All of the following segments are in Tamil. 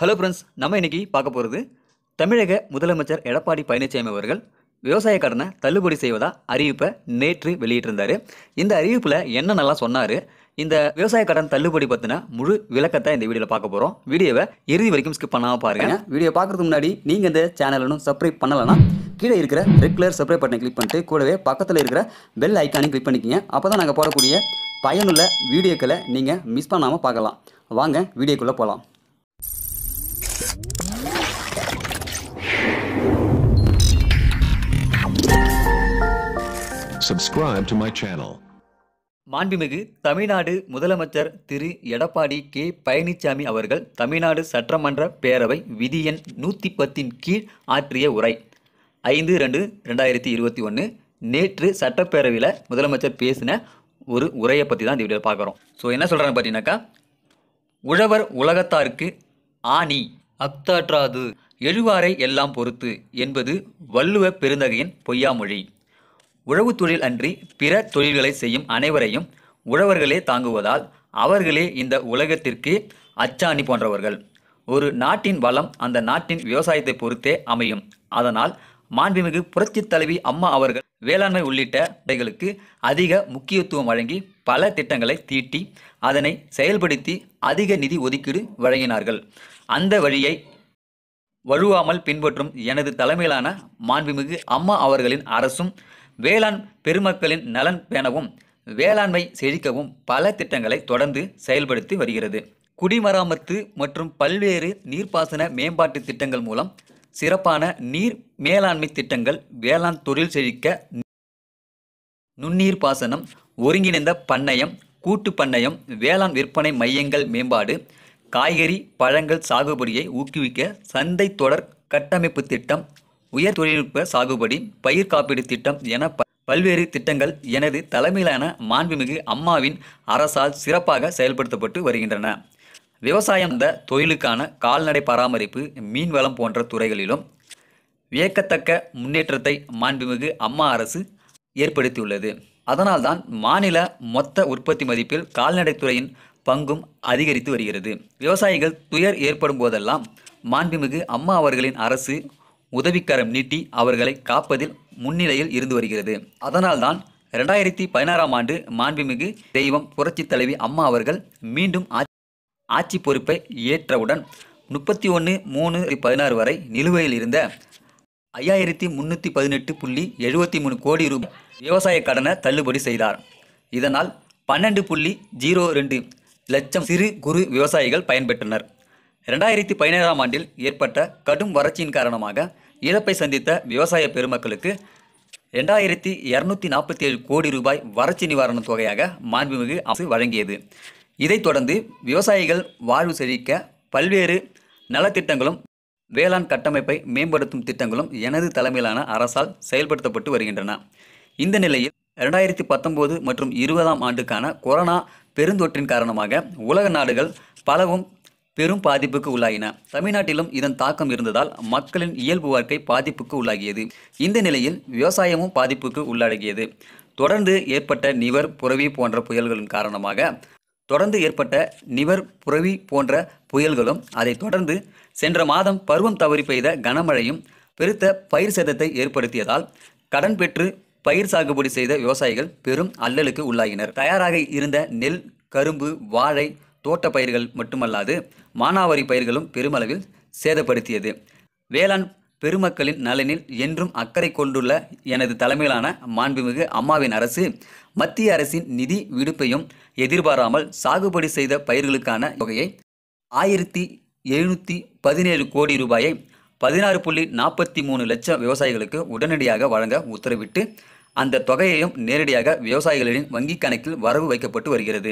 ஹலோ ஃப்ரெண்ட்ஸ் நம்ம இன்னைக்கு பார்க்க போகிறது தமிழக முதலமைச்சர் எடப்பாடி பழனிசாமி அவர்கள் விவசாய கடனை தள்ளுபடி செய்வதா அறிவிப்பை நேற்று வெளியிட்டிருந்தார் இந்த அறிவிப்பில் என்ன நல்லா சொன்னார் இந்த விவசாய கடன் தள்ளுபடி பற்றின முழு விளக்கத்தை இந்த வீடியோவில் பார்க்க போகிறோம் வீடியோவை இறுதி வரைக்கும் ஸ்கிப் பண்ணாமல் பாருங்கள் வீடியோ பார்க்குறதுக்கு முன்னாடி நீங்கள் இந்த சேனலும் சப்ஸ்கிரைப் பண்ணலைன்னா கீழே இருக்கிற ரெகுலர் சப்ஸ்கிரைப் பட்டனை கிளிக் பண்ணிட்டு கூடவே பக்கத்தில் இருக்கிற பெல் ஐக்கானையும் கிளிக் பண்ணிக்கிங்க அப்போ தான் நாங்கள் போடக்கூடிய பயனுள்ள வீடியோக்களை நீங்கள் மிஸ் பண்ணாமல் பார்க்கலாம் வாங்க வீடியோக்குள்ளே போகலாம் subscribe to my channel. மாண்புமிகு தமிழ்நாடு முதலமைச்சர் திரு எடப்பாடி கே பழனிசாமி அவர்கள் தமிழ்நாடு சட்டமன்ற பேரவை விதி எண் நூற்றி பத்தின் கீழ் ஆற்றிய உரை ஐந்து ரெண்டு ரெண்டாயிரத்தி இருபத்தி ஒன்று நேற்று சட்டப்பேரவையில் முதலமைச்சர் பேசின ஒரு உரையை பற்றி தான் இந்த வீடியோ பார்க்குறோம் ஸோ என்ன சொல்கிறேன்னு பார்த்தீங்கன்னாக்கா உழவர் உலகத்தாருக்கு ஆணி அத்தாற்றாது எழுவாரை எல்லாம் பொறுத்து என்பது வள்ளுவ பெருந்தகையின் பொய்யாமொழி உழவு தொழில் அன்றி பிற தொழில்களை செய்யும் அனைவரையும் உழவர்களே தாங்குவதால் அவர்களே இந்த உலகத்திற்கு அச்சாணி போன்றவர்கள் ஒரு நாட்டின் வளம் அந்த நாட்டின் விவசாயத்தை பொறுத்தே அமையும் அதனால் மாண்புமிகு புரட்சி தலைவி அம்மா அவர்கள் வேளாண்மை உள்ளிட்ட துறைகளுக்கு அதிக முக்கியத்துவம் வழங்கி பல திட்டங்களை தீட்டி அதனை செயல்படுத்தி அதிக நிதி ஒதுக்கீடு வழங்கினார்கள் அந்த வழியை வழுவாமல் பின்பற்றும் எனது தலைமையிலான மாண்புமிகு அம்மா அவர்களின் அரசும் வேளாண் பெருமக்களின் நலன் பேணவும் வேளாண்மை செழிக்கவும் பல திட்டங்களை தொடர்ந்து செயல்படுத்தி வருகிறது குடிமராமத்து மற்றும் பல்வேறு நீர்ப்பாசன மேம்பாட்டு திட்டங்கள் மூலம் சிறப்பான நீர் மேலாண்மை திட்டங்கள் வேளாண் தொழில் செழிக்க நுண்ணீர் பாசனம் ஒருங்கிணைந்த பண்ணையம் கூட்டு பண்ணையம் வேளாண் விற்பனை மையங்கள் மேம்பாடு காய்கறி பழங்கள் சாகுபடியை ஊக்குவிக்க சந்தை தொடர் கட்டமைப்பு திட்டம் உயர் தொழில்நுட்ப சாகுபடி பயிர் காப்பீடு திட்டம் என பல்வேறு திட்டங்கள் எனது தலைமையிலான மாண்புமிகு அம்மாவின் அரசால் சிறப்பாக செயல்படுத்தப்பட்டு வருகின்றன விவசாயம் இந்த தொழிலுக்கான கால்நடை பராமரிப்பு மீன்வளம் போன்ற துறைகளிலும் வியக்கத்தக்க முன்னேற்றத்தை மாண்புமிகு அம்மா அரசு ஏற்படுத்தியுள்ளது அதனால்தான் மாநில மொத்த உற்பத்தி மதிப்பில் கால்நடைத்துறையின் பங்கும் அதிகரித்து வருகிறது விவசாயிகள் துயர் ஏற்படும் போதெல்லாம் மாண்புமிகு அம்மா அவர்களின் அரசு உதவிக்கரம் நீட்டி அவர்களை காப்பதில் முன்னிலையில் இருந்து வருகிறது அதனால்தான் ரெண்டாயிரத்தி பதினாறாம் ஆண்டு மாண்புமிகு தெய்வம் புரட்சி தலைவி அம்மா அவர்கள் மீண்டும் ஆட்சி பொறுப்பை ஏற்றவுடன் முப்பத்தி ஒன்று மூணு பதினாறு வரை நிலுவையில் இருந்த ஐயாயிரத்தி முந்நூற்றி பதினெட்டு புள்ளி எழுபத்தி மூணு கோடி ரூபாய் விவசாய கடனை தள்ளுபடி செய்தார் இதனால் பன்னெண்டு புள்ளி ஜீரோ ரெண்டு லட்சம் சிறு குறு விவசாயிகள் பயன்பெற்றனர் ரெண்டாயிரத்தி பதினேழாம் ஆண்டில் ஏற்பட்ட கடும் வறட்சியின் காரணமாக இழப்பை சந்தித்த விவசாய பெருமக்களுக்கு ரெண்டாயிரத்தி இரநூத்தி நாற்பத்தி ஏழு கோடி ரூபாய் வறட்சி நிவாரண தொகையாக மாண்புமிகு அரசு வழங்கியது இதைத் தொடர்ந்து விவசாயிகள் வாழ்வு செழிக்க பல்வேறு நலத்திட்டங்களும் வேளாண் கட்டமைப்பை மேம்படுத்தும் திட்டங்களும் எனது தலைமையிலான அரசால் செயல்படுத்தப்பட்டு வருகின்றன இந்த நிலையில் ரெண்டாயிரத்தி பத்தொம்போது மற்றும் இருபதாம் ஆண்டுக்கான கொரோனா பெருந்தொற்றின் காரணமாக உலக நாடுகள் பலவும் பெரும் பாதிப்புக்கு உள்ளாயின தமிழ்நாட்டிலும் இதன் தாக்கம் இருந்ததால் மக்களின் இயல்பு வாழ்க்கை பாதிப்புக்கு உள்ளாகியது இந்த நிலையில் விவசாயமும் பாதிப்புக்கு உள்ளடக்கியது தொடர்ந்து ஏற்பட்ட நிவர் புரவி போன்ற புயல்களின் காரணமாக தொடர்ந்து ஏற்பட்ட நிவர் புரவி போன்ற புயல்களும் அதை தொடர்ந்து சென்ற மாதம் பருவம் தவறி பெய்த கனமழையும் பெருத்த பயிர் சேதத்தை ஏற்படுத்தியதால் கடன் பெற்று பயிர் சாகுபடி செய்த விவசாயிகள் பெரும் அல்லலுக்கு உள்ளாகினர் தயாராக இருந்த நெல் கரும்பு வாழை தோட்ட பயிர்கள் மட்டுமல்லாது மானாவாரி பயிர்களும் பெருமளவில் சேதப்படுத்தியது வேளாண் பெருமக்களின் நலனில் என்றும் அக்கறை கொண்டுள்ள எனது தலைமையிலான மாண்புமிகு அம்மாவின் அரசு மத்திய அரசின் நிதி விடுப்பையும் எதிர்பாராமல் சாகுபடி செய்த பயிர்களுக்கான தொகையை ஆயிரத்தி எழுநூற்றி பதினேழு கோடி ரூபாயை பதினாறு புள்ளி நாற்பத்தி மூணு லட்சம் விவசாயிகளுக்கு உடனடியாக வழங்க உத்தரவிட்டு அந்த தொகையையும் நேரடியாக விவசாயிகளின் வங்கிக் கணக்கில் வரவு வைக்கப்பட்டு வருகிறது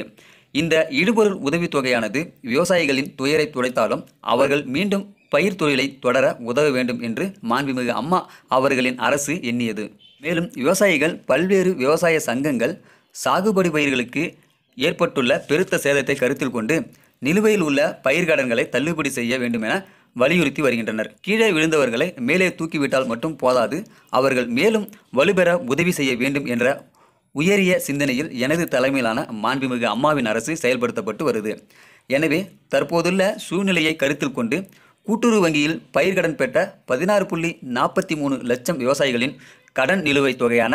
இந்த இடுபொருள் உதவித்தொகையானது விவசாயிகளின் துயரை துடைத்தாலும் அவர்கள் மீண்டும் பயிர் தொழிலை தொடர உதவ வேண்டும் என்று மாண்புமிகு அம்மா அவர்களின் அரசு எண்ணியது மேலும் விவசாயிகள் பல்வேறு விவசாய சங்கங்கள் சாகுபடி பயிர்களுக்கு ஏற்பட்டுள்ள பெருத்த சேதத்தை கருத்தில் கொண்டு நிலுவையில் உள்ள பயிர்கடன்களை தள்ளுபடி செய்ய வேண்டும் என வலியுறுத்தி வருகின்றனர் கீழே விழுந்தவர்களை மேலே தூக்கிவிட்டால் மட்டும் போதாது அவர்கள் மேலும் வலுபெற உதவி செய்ய வேண்டும் என்ற உயரிய சிந்தனையில் எனது தலைமையிலான மாண்புமிகு அம்மாவின் அரசு செயல்படுத்தப்பட்டு வருது எனவே தற்போதுள்ள சூழ்நிலையை கருத்தில் கொண்டு கூட்டுறவு வங்கியில் பயிர்கடன் பெற்ற பதினாறு புள்ளி நாற்பத்தி மூணு லட்சம் விவசாயிகளின் கடன் நிலுவைத் தொகையான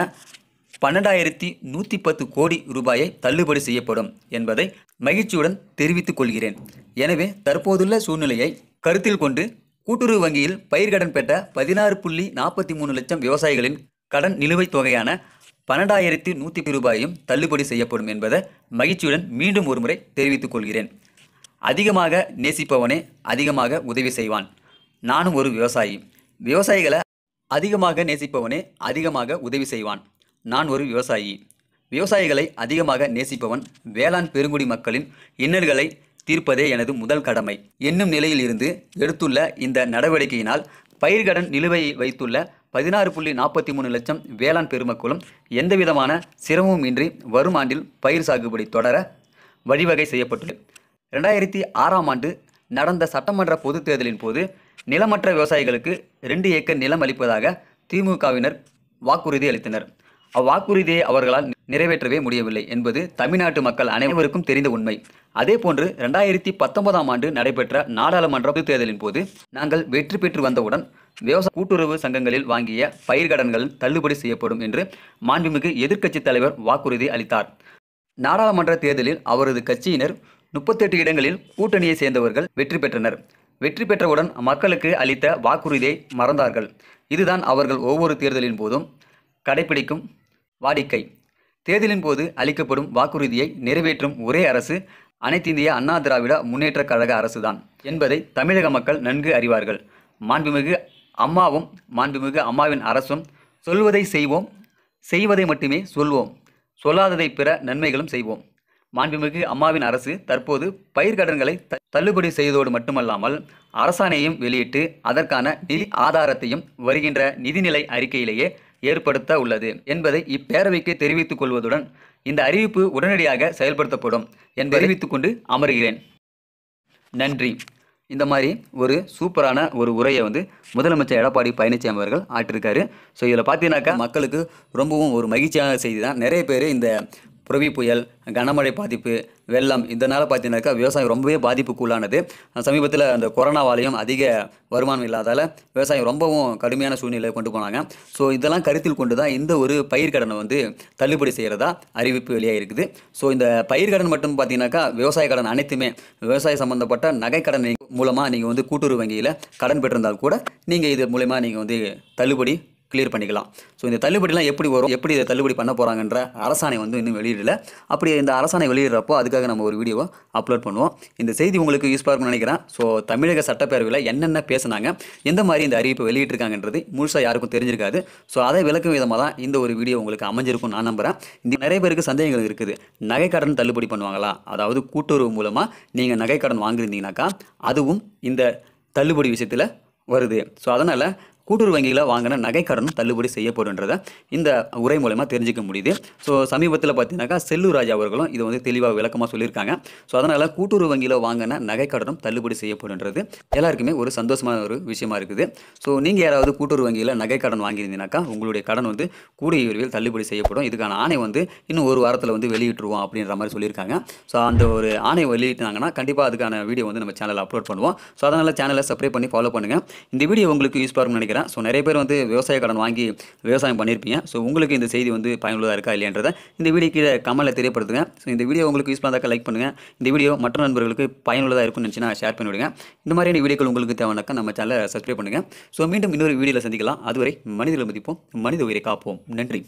பன்னெண்டாயிரத்தி நூற்றி பத்து கோடி ரூபாயை தள்ளுபடி செய்யப்படும் என்பதை மகிழ்ச்சியுடன் தெரிவித்துக் கொள்கிறேன் எனவே தற்போதுள்ள சூழ்நிலையை கருத்தில் கொண்டு கூட்டுறவு வங்கியில் பயிர்கடன் பெற்ற பதினாறு புள்ளி நாற்பத்தி மூணு லட்சம் விவசாயிகளின் கடன் நிலுவைத் தொகையான பன்னெண்டாயிரத்தி நூற்றி ரூபாயும் தள்ளுபடி செய்யப்படும் என்பதை மகிழ்ச்சியுடன் மீண்டும் முறை தெரிவித்துக் கொள்கிறேன் அதிகமாக நேசிப்பவனே அதிகமாக உதவி செய்வான் நானும் ஒரு விவசாயி விவசாயிகளை அதிகமாக நேசிப்பவனே அதிகமாக உதவி செய்வான் நான் ஒரு விவசாயி விவசாயிகளை அதிகமாக நேசிப்பவன் வேளாண் பெருங்குடி மக்களின் இன்னல்களை தீர்ப்பதே எனது முதல் கடமை என்னும் நிலையில் இருந்து எடுத்துள்ள இந்த நடவடிக்கையினால் பயிர்கடன் நிலுவையை வைத்துள்ள பதினாறு புள்ளி நாற்பத்தி மூணு லட்சம் வேளாண் பெருமக்களும் எந்தவிதமான சிரமமும் இன்றி வரும் ஆண்டில் பயிர் சாகுபடி தொடர வழிவகை செய்யப்பட்டுள்ளது ரெண்டாயிரத்தி ஆறாம் ஆண்டு நடந்த சட்டமன்ற பொதுத் தேர்தலின் போது நிலமற்ற விவசாயிகளுக்கு ரெண்டு ஏக்கர் நிலம் அளிப்பதாக திமுகவினர் வாக்குறுதி அளித்தனர் அவ்வாக்குறுதியை அவர்களால் நிறைவேற்றவே முடியவில்லை என்பது தமிழ்நாட்டு மக்கள் அனைவருக்கும் தெரிந்த உண்மை அதேபோன்று ரெண்டாயிரத்தி பத்தொன்பதாம் ஆண்டு நடைபெற்ற நாடாளுமன்ற தேர்தலின் போது நாங்கள் வெற்றி பெற்று வந்தவுடன் விவசாய கூட்டுறவு சங்கங்களில் வாங்கிய பயிர்கடன்கள் தள்ளுபடி செய்யப்படும் என்று மாண்புமிகு எதிர்க்கட்சித் தலைவர் வாக்குறுதி அளித்தார் நாடாளுமன்ற தேர்தலில் அவரது கட்சியினர் முப்பத்தெட்டு இடங்களில் கூட்டணியை சேர்ந்தவர்கள் வெற்றி பெற்றனர் வெற்றி பெற்றவுடன் மக்களுக்கு அளித்த வாக்குறுதியை மறந்தார்கள் இதுதான் அவர்கள் ஒவ்வொரு தேர்தலின் போதும் கடைபிடிக்கும் வாடிக்கை தேர்தலின் போது அளிக்கப்படும் வாக்குறுதியை நிறைவேற்றும் ஒரே அரசு அனைத்து இந்திய அண்ணா திராவிட முன்னேற்ற கழக அரசுதான் என்பதை தமிழக மக்கள் நன்கு அறிவார்கள் மாண்புமிகு அம்மாவும் மாண்புமிகு அம்மாவின் அரசும் சொல்வதை செய்வோம் செய்வதை மட்டுமே சொல்வோம் சொல்லாததை பிற நன்மைகளும் செய்வோம் மாண்புமிகு அம்மாவின் அரசு தற்போது பயிர்கடன்களை தள்ளுபடி செய்ததோடு மட்டுமல்லாமல் அரசாணையும் வெளியிட்டு அதற்கான நிதி ஆதாரத்தையும் வருகின்ற நிதிநிலை அறிக்கையிலேயே ஏற்படுத்த உள்ளது என்பதை இப்பேரவைக்கு தெரிவித்துக் கொள்வதுடன் இந்த அறிவிப்பு உடனடியாக செயல்படுத்தப்படும் என்பதை அறிவித்துக் கொண்டு அமர்கிறேன் நன்றி இந்த மாதிரி ஒரு சூப்பரான ஒரு உரையை வந்து முதலமைச்சர் எடப்பாடி பழனிசாமி அவர்கள் ஆற்றிருக்காரு ஸோ இதில் பார்த்தீங்கன்னாக்கா மக்களுக்கு ரொம்பவும் ஒரு மகிழ்ச்சியான செய்தி தான் நிறைய பேர் இந்த புரவி புயல் கனமழை பாதிப்பு வெள்ளம் இதனால் பார்த்தீங்கன்னாக்கா விவசாயம் ரொம்பவே பாதிப்புக்குள்ளானது சமீபத்தில் அந்த கொரோனாவாலையும் அதிக வருமானம் இல்லாதால் விவசாயம் ரொம்பவும் கடுமையான சூழ்நிலையை கொண்டு போனாங்க ஸோ இதெல்லாம் கருத்தில் கொண்டு தான் இந்த ஒரு பயிர்கடனை வந்து தள்ளுபடி செய்கிறதா அறிவிப்பு வெளியாக இருக்குது ஸோ இந்த பயிர்கடன் மட்டும் பார்த்தீங்கன்னாக்கா விவசாய கடன் அனைத்துமே விவசாய சம்மந்தப்பட்ட நகைக்கடன் மூலமாக நீங்கள் வந்து கூட்டுறவு வங்கியில் கடன் பெற்றிருந்தால் கூட நீங்கள் இது மூலயமா நீங்கள் வந்து தள்ளுபடி கிளியர் பண்ணிக்கலாம் ஸோ இந்த தள்ளுபடிலாம் எப்படி வரும் எப்படி இதை தள்ளுபடி பண்ண போகிறாங்கன்ற அரசாணை வந்து இன்னும் வெளியிடல அப்படி இந்த அரசாணை வெளியிடுறப்போ அதுக்காக நம்ம ஒரு வீடியோவை அப்லோட் பண்ணுவோம் இந்த செய்தி உங்களுக்கு யூஸ்ஃபாக இருக்கும்னு நினைக்கிறேன் ஸோ தமிழக சட்டப்பேரவையில் என்னென்ன பேசுனாங்க எந்த மாதிரி இந்த அறிவிப்பு வெளியிட்டிருக்காங்கன்றது முழுசாக யாருக்கும் தெரிஞ்சிருக்காது ஸோ அதை விளக்கும் விதமாக தான் இந்த ஒரு வீடியோ உங்களுக்கு அமைஞ்சிருக்கும் நான் நம்புகிறேன் இந்த நிறைய பேருக்கு சந்தேகங்கள் இருக்குது நகைக்கடன் தள்ளுபடி பண்ணுவாங்களா அதாவது கூட்டுறவு மூலமாக நீங்கள் நகைக்கடன் வாங்கியிருந்தீங்கனாக்கா அதுவும் இந்த தள்ளுபடி விஷயத்தில் வருது ஸோ அதனால் கூட்டுறவு வங்கியில் வாங்கின நகைக்கடனும் தள்ளுபடி செய்யப்படும்ன்றதை இந்த உரை மூலயமா தெரிஞ்சிக்க முடியுது ஸோ சமீபத்தில் பார்த்தீங்கன்னாக்கா செல்லூர் ராஜா அவர்களும் இது வந்து தெளிவாக விளக்கமாக சொல்லியிருக்காங்க ஸோ அதனால் கூட்டுறவு வங்கியில் வாங்கின நகைக்கடனும் தள்ளுபடி செய்யப்படுன்றது எல்லாருக்குமே ஒரு சந்தோஷமான ஒரு விஷயமா இருக்குது ஸோ நீங்கள் யாராவது கூட்டுறவு வங்கியில் நகைக்கடன் வாங்கியிருந்தீங்கன்னாக்கா உங்களுடைய கடன் வந்து கூடிய விரைவில் தள்ளுபடி செய்யப்படும் இதுக்கான ஆணை வந்து இன்னும் ஒரு வாரத்தில் வந்து வெளியிட்டுருவோம் அப்படின்ற மாதிரி சொல்லியிருக்காங்க ஸோ அந்த ஒரு ஆணை வெளியிட்டாங்கன்னா கண்டிப்பாக அதுக்கான வீடியோ வந்து நம்ம சேனலில் அப்லோட் பண்ணுவோம் ஸோ அதனால் சேனலை சப்ஸ்கிரைப் பண்ணி ஃபாலோ பண்ணுங்கள் இந்த வீடியோ உங்களுக்கு யூஸ் பார்க்கணும்னு நினைக்கிறேன் நினைக்கிறேன் ஸோ நிறைய பேர் வந்து விவசாய கடன் வாங்கி விவசாயம் பண்ணியிருப்பீங்க ஸோ உங்களுக்கு இந்த செய்தி வந்து பயனுள்ளதாக இருக்கா இல்லையன்றதை இந்த வீடியோ கீழே கமலில் தெரியப்படுத்துங்க ஸோ இந்த வீடியோ உங்களுக்கு யூஸ் பண்ணாக்க லைக் பண்ணுங்கள் இந்த வீடியோ மற்ற நண்பர்களுக்கு பயனுள்ளதாக இருக்கும்னு நினச்சினா ஷேர் பண்ணிவிடுங்க இந்த மாதிரியான வீடியோக்கள் உங்களுக்கு தேவைனாக்க நம்ம சேனலை சப்ஸ்கிரைப் பண்ணுங்கள் ஸோ மீண்டும் இன்னொரு வீடியோவில் சந்திக்கலாம் அதுவரை மனிதர்கள் மதிப்போம் மனித உயிரை காப்போம் நன்றி